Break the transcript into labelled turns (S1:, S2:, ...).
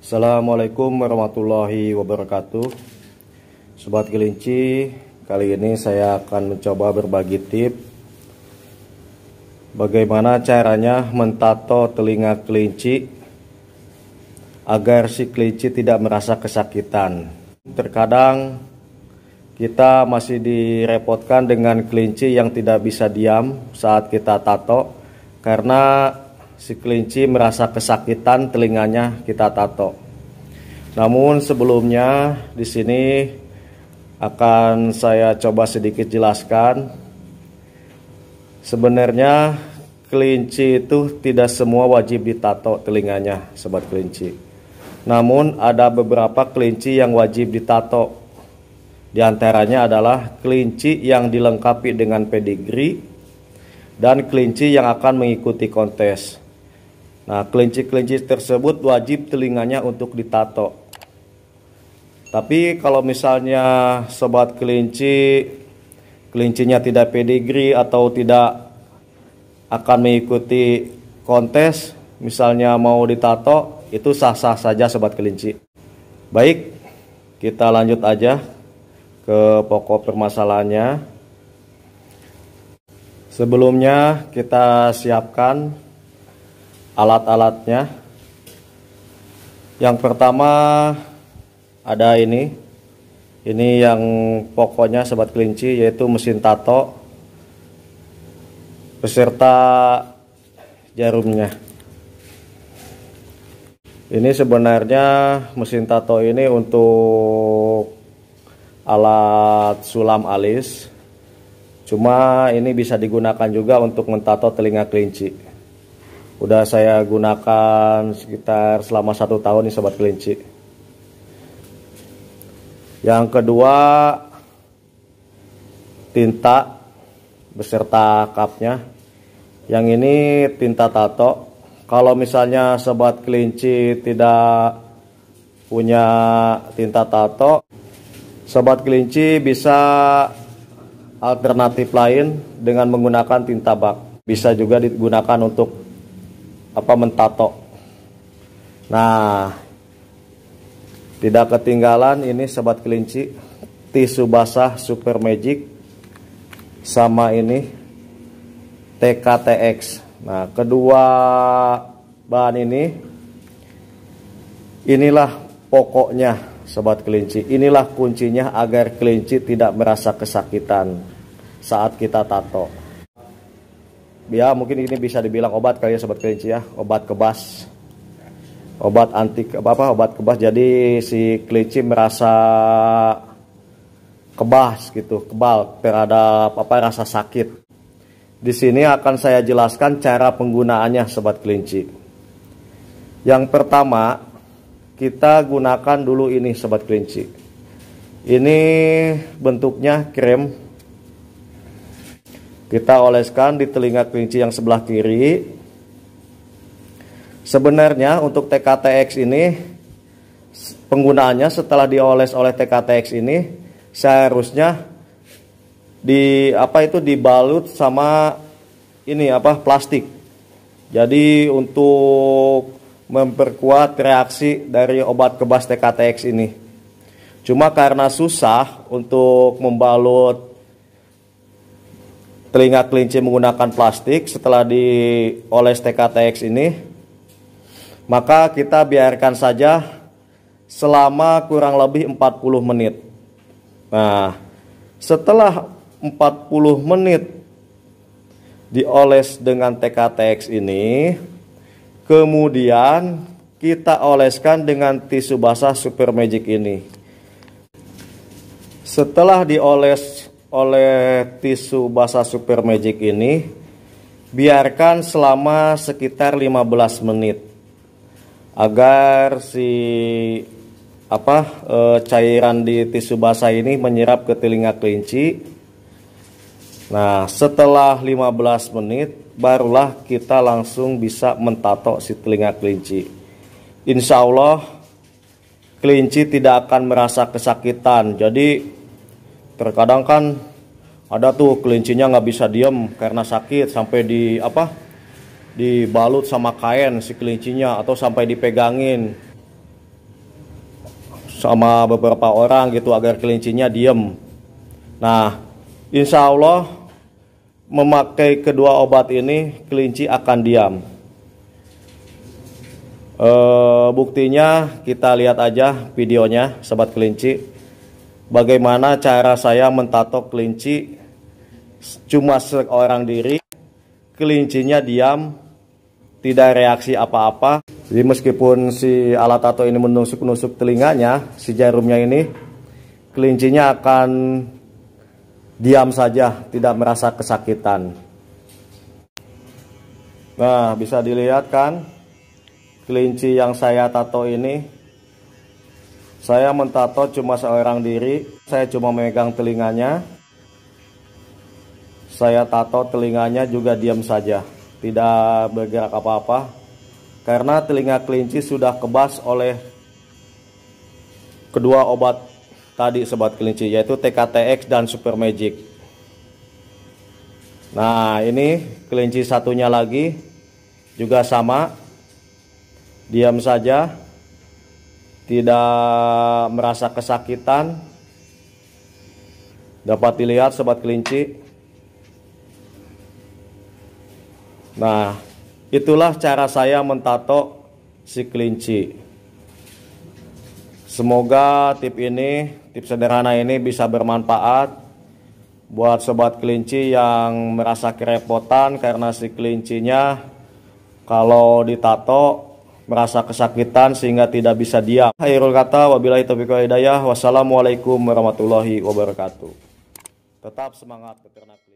S1: Assalamualaikum warahmatullahi wabarakatuh Sobat kelinci Kali ini saya akan mencoba berbagi tip Bagaimana caranya mentato telinga kelinci Agar si kelinci tidak merasa kesakitan Terkadang kita masih direpotkan dengan kelinci yang tidak bisa diam saat kita tato Karena si kelinci merasa kesakitan telinganya kita tato. Namun sebelumnya di sini akan saya coba sedikit jelaskan. Sebenarnya kelinci itu tidak semua wajib ditato telinganya, sobat kelinci. Namun ada beberapa kelinci yang wajib ditato. Di antaranya adalah kelinci yang dilengkapi dengan pedigree dan kelinci yang akan mengikuti kontes. Nah, kelinci-kelinci tersebut wajib telinganya untuk ditato. Tapi kalau misalnya sobat kelinci kelincinya tidak pedigree atau tidak akan mengikuti kontes, misalnya mau ditato, itu sah-sah saja sobat kelinci. Baik, kita lanjut aja ke pokok permasalahannya. Sebelumnya kita siapkan alat-alatnya. Yang pertama ada ini. Ini yang pokoknya sobat kelinci yaitu mesin tato beserta jarumnya. Ini sebenarnya mesin tato ini untuk alat sulam alis. Cuma ini bisa digunakan juga untuk mentato telinga kelinci udah saya gunakan sekitar selama satu tahun nih sobat kelinci yang kedua tinta beserta kapnya. yang ini tinta tato kalau misalnya sobat kelinci tidak punya tinta tato sobat kelinci bisa alternatif lain dengan menggunakan tinta bak bisa juga digunakan untuk apa mentato. Nah, tidak ketinggalan ini sobat kelinci tisu basah Super Magic sama ini TKTX. Nah, kedua bahan ini inilah pokoknya sobat kelinci. Inilah kuncinya agar kelinci tidak merasa kesakitan saat kita tato ya mungkin ini bisa dibilang obat kali ya sobat kelinci ya obat kebas obat anti apa apa obat kebas jadi si kelinci merasa kebas gitu kebal terhadap apa rasa sakit di sini akan saya jelaskan cara penggunaannya sobat kelinci yang pertama kita gunakan dulu ini sobat kelinci ini bentuknya krim. Kita oleskan di telinga kelinci yang sebelah kiri. Sebenarnya untuk TKTX ini penggunaannya setelah dioles oleh TKTX ini seharusnya di apa itu dibalut sama ini apa plastik. Jadi untuk memperkuat reaksi dari obat kebas TKTX ini. Cuma karena susah untuk membalut telinga kelinci menggunakan plastik setelah dioles TKTX ini maka kita biarkan saja selama kurang lebih 40 menit nah setelah 40 menit dioles dengan TKTX ini kemudian kita oleskan dengan tisu basah super magic ini setelah dioles oleh tisu basah super magic ini biarkan selama sekitar 15 menit agar si apa e, cairan di tisu basah ini menyerap ke telinga kelinci. Nah, setelah 15 menit barulah kita langsung bisa mentato si telinga kelinci. Insya Allah kelinci tidak akan merasa kesakitan. Jadi terkadang kan ada tuh kelincinya nggak bisa diem karena sakit sampai di apa dibalut sama kain si kelincinya atau sampai dipegangin sama beberapa orang gitu agar kelincinya diem nah insya Allah memakai kedua obat ini kelinci akan diam e, buktinya kita lihat aja videonya sobat kelinci bagaimana cara saya mentato kelinci cuma seorang diri kelincinya diam tidak reaksi apa-apa jadi meskipun si alat tato ini menusuk-nusuk telinganya si jarumnya ini kelincinya akan diam saja tidak merasa kesakitan nah bisa dilihat kan kelinci yang saya tato ini saya mentato cuma seorang diri, saya cuma megang telinganya. Saya tato telinganya juga diam saja, tidak bergerak apa-apa. Karena telinga kelinci sudah kebas oleh kedua obat tadi sobat kelinci yaitu TKTX dan Super Magic. Nah, ini kelinci satunya lagi juga sama. Diam saja tidak merasa kesakitan dapat dilihat sobat kelinci nah itulah cara saya mentato si kelinci semoga tip ini tip sederhana ini bisa bermanfaat buat sobat kelinci yang merasa kerepotan karena si kelincinya kalau ditato merasa kesakitan sehingga tidak bisa diam. Khairul kata wabillahi taufiq hidayah. Wassalamualaikum warahmatullahi wabarakatuh. Tetap semangat peternak.